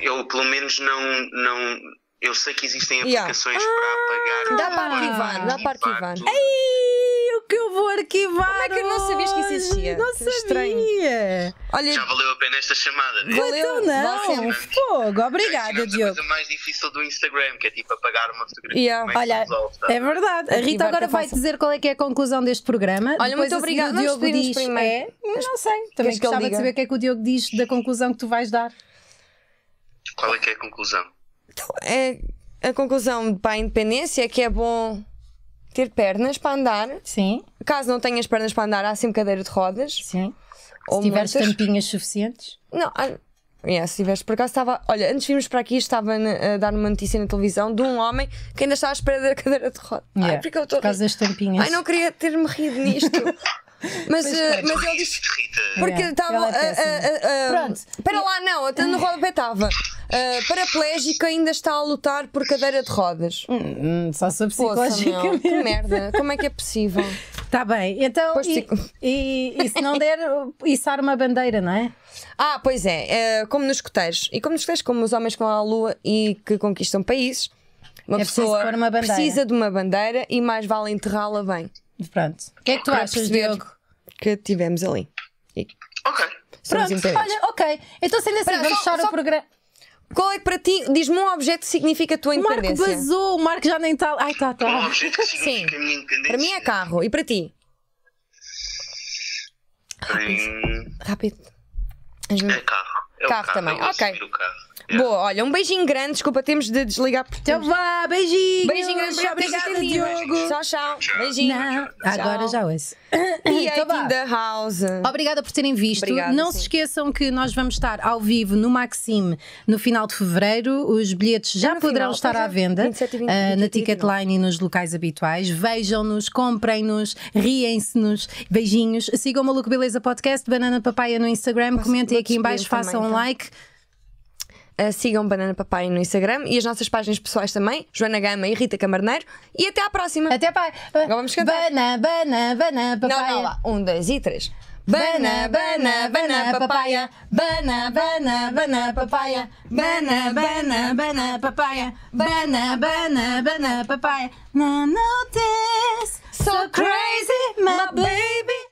Eu pelo menos não, não. Eu sei que existem aplicações yeah. para apagar. Ah, dá para arquivar, dá para arquivar. Ei! que eu vou arquivar. Como é que eu não sabias que isso existia? Não que sabia. Olha, Já valeu a pena esta chamada. Então valeu, então não. Fogo, obrigada, Diogo. É a mais difícil do Instagram, que é tipo apagar uma fotografia. Yeah. Olha, resolve, tá? é verdade. A Rita agora vai dizer qual é que é a conclusão deste programa. Olha, Depois muito obrigada. O Diogo diz é. Não sei. Também Queres gostava de saber o que é que o Diogo diz da conclusão que tu vais dar. Qual é que é a conclusão? Então, é a conclusão para a independência é que é bom ter pernas para andar. Sim. Caso não tenhas pernas para andar, há sempre cadeira de rodas. Sim. Ou se tiveres tampinhas suficientes. Não, ah, yeah, se tiveres por acaso estava. Olha, antes vimos para aqui, estava a dar uma notícia na televisão de um homem que ainda está à espera da cadeira de rodas. Yeah. Ai, porque eu estou. Por causa das tampinhas. Ai, não queria ter-me rido nisto. Mas, uh, mas eh, ele disse. Porque estava. É, uh, uh, Pronto. Espera lá, não, até no rodapé estava. Uh, paraplégica ainda está a lutar por cadeira de rodas. Hum, hum só se psicologicamente. que merda, como é que é possível? Está bem, então e, e, e, se não der, içar uma bandeira, não é? Ah, pois é, uh, como nos coteiros. E como nos coteiros, como os homens com a lua e que conquistam países, uma é pessoa uma precisa de uma bandeira e mais vale enterrá-la bem. Pronto. O que é que tu Para achas, Diogo? Que tivemos ali. E... Ok. Pronto, olha, ok. Então, sendo assim, vamos fechar o programa. Qual é que para ti, diz-me um objeto que significa a tua o independência? Marco vazou, o Marco já nem está. Ai, tá, tá. Um é objeto que significa Sim. a minha independência. Para mim é carro. E para ti? Rápido. Rápido. É carro. É carro, carro também. Ok. Carro. Boa, olha, um beijinho grande, desculpa, temos de desligar. Porque então vá, beijinho! Beijinho grande, obrigada, Diogo! Tchau, tchau, tchau. Beijinho! Não, tchau. Agora já ouço. E então, in the house. Obrigada por terem visto. Obrigada, Não sim. se esqueçam que nós vamos estar ao vivo no Maxime no final de fevereiro. Os bilhetes já, poderão final, estar à é. venda 27, 20, 20, uh, na Ticketline e nos locais habituais. Vejam-nos, comprem-nos, riem-se-nos. Beijinhos. Sigam o Maluco Beleza Podcast, Banana Papaya no Instagram. Posso, Comentem aqui em baixo, façam também, um então. like. Uh, sigam Banana Papai no Instagram e as nossas páginas pessoais também, Joana Gama e Rita Camarneiro. E até à próxima. Até pai. Agora vamos cantar. Banana, banana, banana, papai. Não, não, lá. Um, dois e três. Bana, bana, bana, papaya. Bana, bana, bana, papaya. Bana, bana, bana, papaya. Bana, bana, bana, papaya. Now notice, so crazy, my baby.